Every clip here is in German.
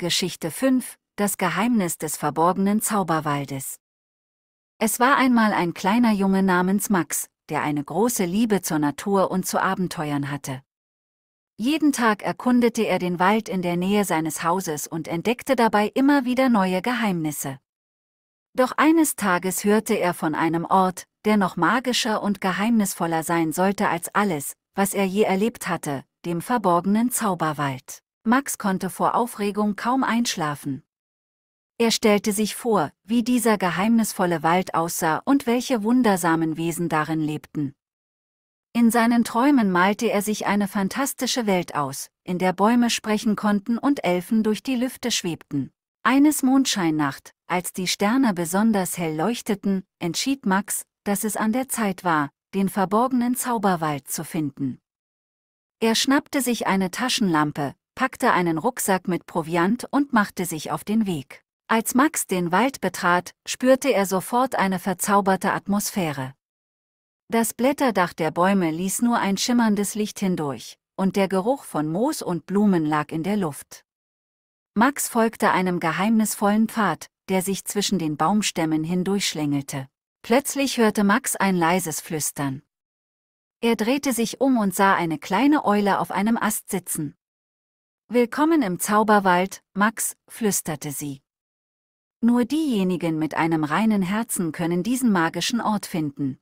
Geschichte 5 Das Geheimnis des verborgenen Zauberwaldes Es war einmal ein kleiner Junge namens Max, der eine große Liebe zur Natur und zu Abenteuern hatte. Jeden Tag erkundete er den Wald in der Nähe seines Hauses und entdeckte dabei immer wieder neue Geheimnisse. Doch eines Tages hörte er von einem Ort, der noch magischer und geheimnisvoller sein sollte als alles, was er je erlebt hatte, dem verborgenen Zauberwald. Max konnte vor Aufregung kaum einschlafen. Er stellte sich vor, wie dieser geheimnisvolle Wald aussah und welche wundersamen Wesen darin lebten. In seinen Träumen malte er sich eine fantastische Welt aus, in der Bäume sprechen konnten und Elfen durch die Lüfte schwebten. Eines Mondscheinnacht, als die Sterne besonders hell leuchteten, entschied Max, dass es an der Zeit war, den verborgenen Zauberwald zu finden. Er schnappte sich eine Taschenlampe, packte einen Rucksack mit Proviant und machte sich auf den Weg. Als Max den Wald betrat, spürte er sofort eine verzauberte Atmosphäre. Das Blätterdach der Bäume ließ nur ein schimmerndes Licht hindurch, und der Geruch von Moos und Blumen lag in der Luft. Max folgte einem geheimnisvollen Pfad, der sich zwischen den Baumstämmen hindurchschlängelte. Plötzlich hörte Max ein leises Flüstern. Er drehte sich um und sah eine kleine Eule auf einem Ast sitzen. Willkommen im Zauberwald, Max, flüsterte sie. Nur diejenigen mit einem reinen Herzen können diesen magischen Ort finden.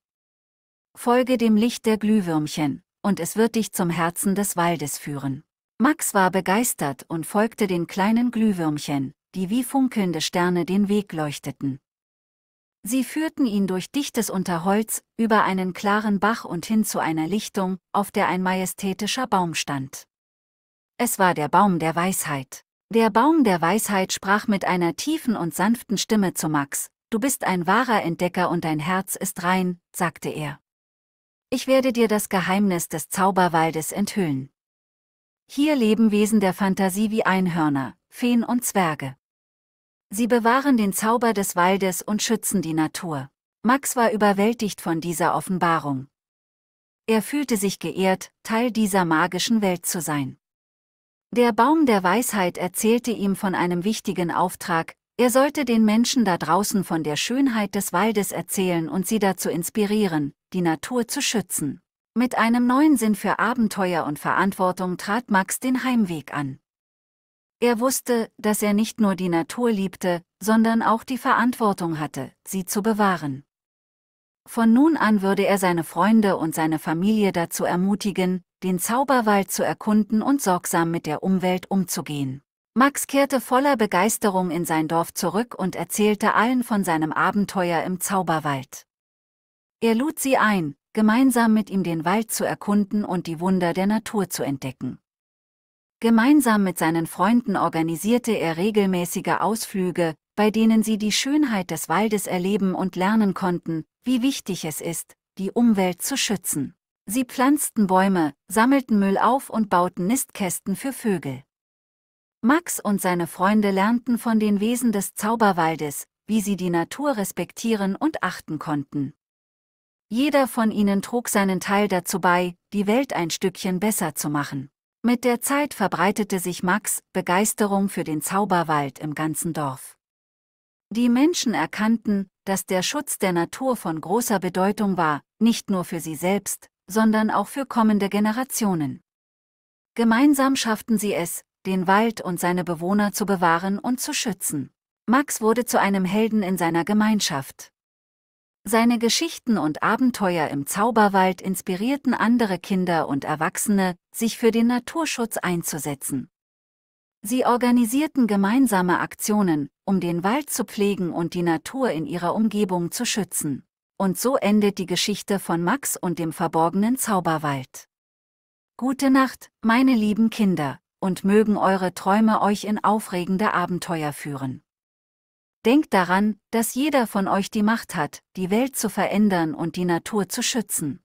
Folge dem Licht der Glühwürmchen, und es wird dich zum Herzen des Waldes führen. Max war begeistert und folgte den kleinen Glühwürmchen, die wie funkelnde Sterne den Weg leuchteten. Sie führten ihn durch dichtes Unterholz, über einen klaren Bach und hin zu einer Lichtung, auf der ein majestätischer Baum stand. Es war der Baum der Weisheit. Der Baum der Weisheit sprach mit einer tiefen und sanften Stimme zu Max. Du bist ein wahrer Entdecker und dein Herz ist rein, sagte er. Ich werde dir das Geheimnis des Zauberwaldes enthüllen. Hier leben Wesen der Fantasie wie Einhörner, Feen und Zwerge. Sie bewahren den Zauber des Waldes und schützen die Natur. Max war überwältigt von dieser Offenbarung. Er fühlte sich geehrt, Teil dieser magischen Welt zu sein. Der Baum der Weisheit erzählte ihm von einem wichtigen Auftrag, er sollte den Menschen da draußen von der Schönheit des Waldes erzählen und sie dazu inspirieren, die Natur zu schützen. Mit einem neuen Sinn für Abenteuer und Verantwortung trat Max den Heimweg an. Er wusste, dass er nicht nur die Natur liebte, sondern auch die Verantwortung hatte, sie zu bewahren. Von nun an würde er seine Freunde und seine Familie dazu ermutigen, den Zauberwald zu erkunden und sorgsam mit der Umwelt umzugehen. Max kehrte voller Begeisterung in sein Dorf zurück und erzählte allen von seinem Abenteuer im Zauberwald. Er lud sie ein, gemeinsam mit ihm den Wald zu erkunden und die Wunder der Natur zu entdecken. Gemeinsam mit seinen Freunden organisierte er regelmäßige Ausflüge, bei denen sie die Schönheit des Waldes erleben und lernen konnten, wie wichtig es ist, die Umwelt zu schützen. Sie pflanzten Bäume, sammelten Müll auf und bauten Nistkästen für Vögel. Max und seine Freunde lernten von den Wesen des Zauberwaldes, wie sie die Natur respektieren und achten konnten. Jeder von ihnen trug seinen Teil dazu bei, die Welt ein Stückchen besser zu machen. Mit der Zeit verbreitete sich Max Begeisterung für den Zauberwald im ganzen Dorf. Die Menschen erkannten, dass der Schutz der Natur von großer Bedeutung war, nicht nur für sie selbst, sondern auch für kommende Generationen. Gemeinsam schafften sie es, den Wald und seine Bewohner zu bewahren und zu schützen. Max wurde zu einem Helden in seiner Gemeinschaft. Seine Geschichten und Abenteuer im Zauberwald inspirierten andere Kinder und Erwachsene, sich für den Naturschutz einzusetzen. Sie organisierten gemeinsame Aktionen, um den Wald zu pflegen und die Natur in ihrer Umgebung zu schützen. Und so endet die Geschichte von Max und dem verborgenen Zauberwald. Gute Nacht, meine lieben Kinder, und mögen eure Träume euch in aufregende Abenteuer führen. Denkt daran, dass jeder von euch die Macht hat, die Welt zu verändern und die Natur zu schützen.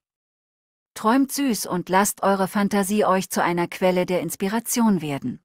Träumt süß und lasst eure Fantasie euch zu einer Quelle der Inspiration werden.